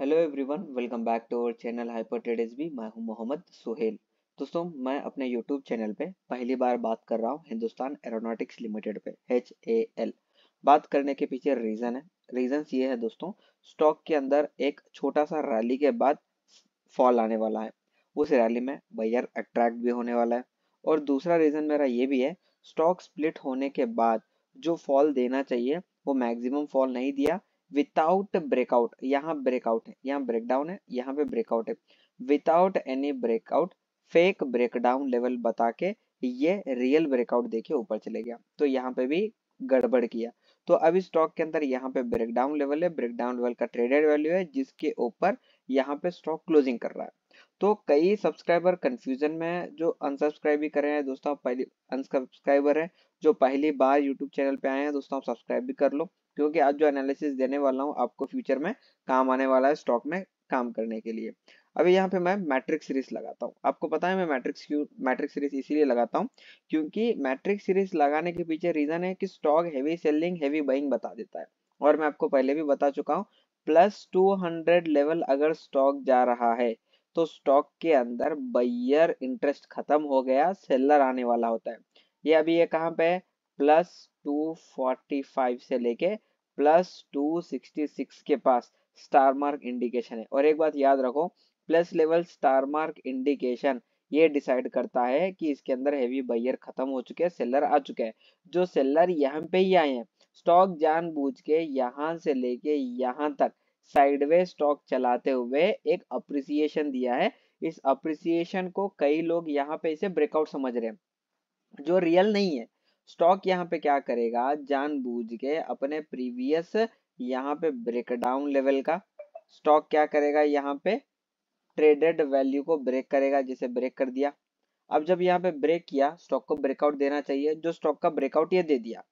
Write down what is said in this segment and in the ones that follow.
hello everyone welcome back to our channel hyper trades मैं हूं मोहम्मद सोहेल दोस्तों मैं अपने यूट्यूब चैनल पे पहली बार बात कर रहा हूं हिंदुस्तान एरोनॉटिक्स लिमिटेड पे एच ए एल बात करने के पीछे रीज़न है रीजन ये है दोस्तों स्टॉक के अंदर एक छोटा सा रैली के बाद फॉल आने वाला है उस रैली में बायर अट्रैक्ट भी होने वाला है और दूसरा रीज़न मेरा ये भी है स्टॉक स्प्लिट होने के बाद जो फॉल देना चाहिए वो मैक्सिमम फॉल नहीं दिया विदाउट ब्रेकआउट यहाँ ब्रेकआउट है यहाँ ब्रेकडाउन है यहाँ पे ब्रेकआउट है without any breakout fake breakdown level बता के ये रियल ब्रेकआउट देखिए ऊपर चले गया तो यहाँ पे भी गड़बड़ किया तो अब स्टॉक के अंदर यहाँ पे ब्रेकडाउन लेवल है ब्रेकडाउन लेवल का ट्रेडेड वैल्यू है जिसके ऊपर यहाँ पे स्टॉक क्लोजिंग कर रहा है तो कई सब्सक्राइबर कंफ्यूजन में जो अनसब्सक्राइब भी कर रहे हैं दोस्तों आप पहली अनसब्सक्राइबर हैं जो पहली बार यूट्यूब चैनल पे आए हैं दोस्तों आप सब्सक्राइब भी कर लो क्योंकि आज जो एनालिसिस देने वाला हूँ आपको फ्यूचर में काम आने वाला है स्टॉक में काम करने के लिए अभी यहाँ पे मैं मैट्रिक सीरीज लगाता हूँ आपको पता है मैं मैट्रिक्स क्यों मैट्रिक सीरीज इसीलिए लगाता हूँ क्योंकि मैट्रिक सीरीज लगाने के पीछे रीजन है कि stock heavy selling heavy buying बता देता है और मैं आपको पहले भी बता चुका हूँ प्लस टू हंड्रेड लेवल अगर स्टॉक जा रहा है तो स्टॉक के अंदर बैयर इंटरेस्ट खत्म हो गया सेलर आने वाला होता है ये अभी ये कहाँ पे प्लस टू फोर्टी फाइव से लेके प्लस टू सिक्सटी सिक्स के पास स्टार मार्क इंडिकेशन है और एक बात याद रखो plus level star mark indication ये डिसाइड करता है कि इसके अंदर हैवी बायर खत्म हो चुके हैं सेलर आ चुके हैं जो सेलर यहाँ पे ही आए हैं स्टॉक जानबूझ के यहाँ से लेके यहाँ तक साइडवे स्टॉक चलाते हुए एक अप्रिसिएशन दिया है इस अप्रिसिएशन को कई लोग यहाँ पे इसे ब्रेकआउट समझ रहे हैं जो रियल नहीं है स्टॉक यहाँ पे क्या करेगा जानबूझ के अपने प्रीवियस यहाँ पे ब्रेकडाउन लेवल का स्टॉक क्या करेगा यहाँ पे ट्रेडेड वैल्यू को ब्रेक करेगा जिसे ब्रेक कर दिया अब जब यहाँ पे ब्रेक किया स्टॉक को ब्रेकआउट देना चाहिए जो स्टॉक का ब्रेकआउट ये दे दिया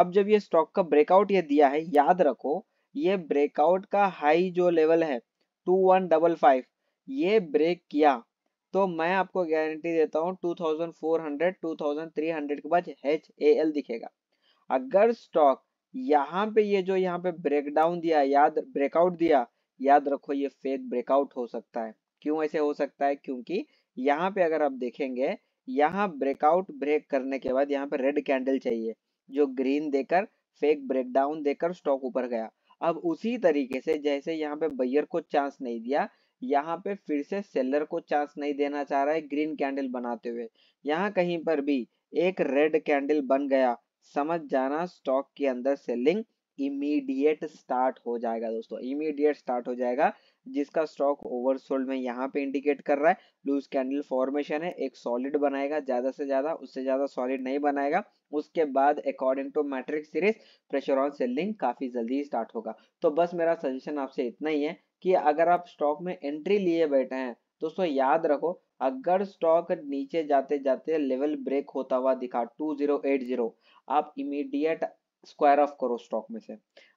अब जब ये स्टॉक का ब्रेकआउट ये दिया है याद रखो ये ब्रेकआउट का हाई जो लेवल है टू वन डबल फाइव ये ब्रेक किया तो मैं आपको गारंटी देता हूँ थ्री हंड्रेड के बाद एच ए एल दिखेगा अगर स्टॉक यहाँ पे ये जो यहाँ पे ब्रेकडाउन दिया याद ब्रेकआउट दिया याद रखो ये फेक ब्रेकआउट हो सकता है क्यों ऐसे हो सकता है क्योंकि यहाँ पे अगर आप देखेंगे यहाँ ब्रेकआउट ब्रेक करने के बाद यहाँ पे रेड कैंडल चाहिए जो ग्रीन देकर फेक ब्रेकडाउन देकर स्टॉक ऊपर गया अब उसी तरीके से जैसे यहाँ पे बैयर को चांस नहीं दिया यहाँ पे फिर से सेलर को चांस नहीं देना चाह रहा है ग्रीन कैंडल बनाते हुए यहाँ कहीं पर भी एक रेड कैंडल बन गया समझ जाना स्टॉक के अंदर सेलिंग इमीडिएट स्टार्ट हो जाएगा दोस्तों इमीडिएट स्टार्ट हो जाएगा जिसका स्टॉक ओवरसोल्ड में यहाँ पे इंडिकेट कर रहा है लूज कैंडल फॉर्मेशन है एक सॉलिड बनाएगा ज्यादा से ज्यादा उससे ज्यादा सॉलिड नहीं बनाएगा उसके बाद according to metric series pressure on selling काफी जल्दी स्टार्ट होगा तो बस मेरा सजेशन आपसे इतना ही है कि अगर आप स्टॉक में एंट्री लिए बैठे हैं दोस्तों याद रखो अगर स्टॉक नीचे जाते जाते लेवल ब्रेक होता हुआ दिखा 2080 आप इमीडिएट स्क्वायर ऑफ करो स्टॉक में से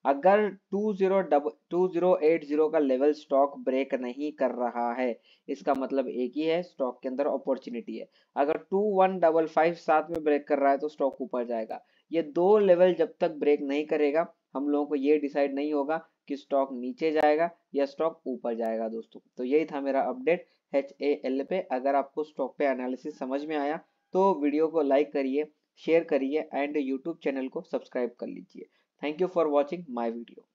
अगर two zero two zero eight zero का लेवल स्टॉक ब्रेक नहीं कर रहा है इसका मतलब एक ही है स्टॉक के अंदर अपॉर्चुनिटी है अगर टू वन डबल फाइव साथ में ब्रेक कर रहा है तो स्टॉक ऊपर जाएगा ये दो लेवल जब तक ब्रेक नहीं करेगा हम लोगों को ये डिसाइड नहीं होगा कि स्टॉक नीचे जाएगा या स्टॉक ऊपर जाएगा दोस्तों तो यही था मेरा अपडेट एच ए एल पे अगर आपको स्टॉक पे एनालिसिस समझ में आया तो वीडियो को लाइक करिए शेयर करिए एंड यूट्यूब चैनल को सब्सक्राइब कर लीजिए thank you for watching my video